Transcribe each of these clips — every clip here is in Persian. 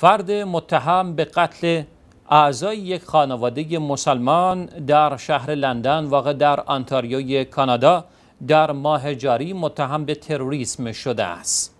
فرد متهم به قتل اعضای یک خانواده مسلمان در شهر لندن واقع در آنتاریوی کانادا در ماه جاری متهم به تروریسم شده است.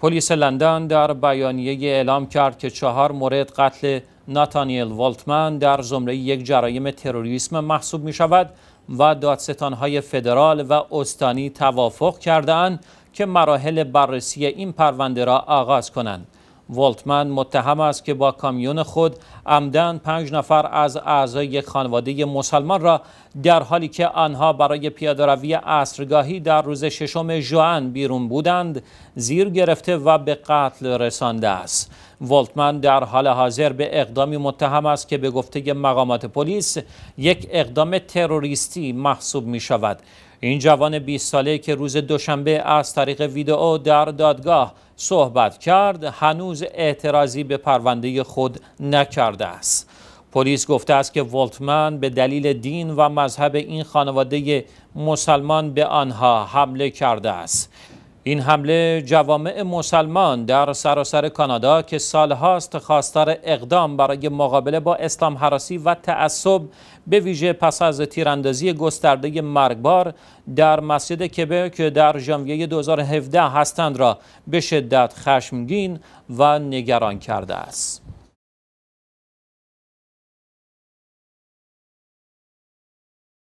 پلیس لندن در بیانیه اعلام کرد که چهار مورد قتل ناتانیل والتمن در زمره یک جرایم تروریسم محسوب می شود و دادستانهای فدرال و استانی توافق کردند که مراحل بررسی این پرونده را آغاز کنند. والتمن متهم است که با کامیون خود عمدن پنج نفر از اعضای خانواده مسلمان را در حالی که آنها برای روی عصرگاهی در روز ششم جوان بیرون بودند زیر گرفته و به قتل رسانده است والتمن در حال حاضر به اقدامی متهم است که به گفته مقامات پلیس یک اقدام تروریستی محسوب می شود این جوان 20 ساله که روز دوشنبه از طریق ویدئو در دادگاه صحبت کرد هنوز اعتراضی به پرونده خود نکرده است پلیس گفته است که ولتمن به دلیل دین و مذهب این خانواده مسلمان به آنها حمله کرده است این حمله جوامع مسلمان در سراسر کانادا که سالهاست خواستار اقدام برای مقابله با اسلام حراسی و تعصب به ویژه پس از تیراندازی گسترده مرگبار در مسجد کبک در ژانویه 2017 هستند را به شدت خشمگین و نگران کرده است.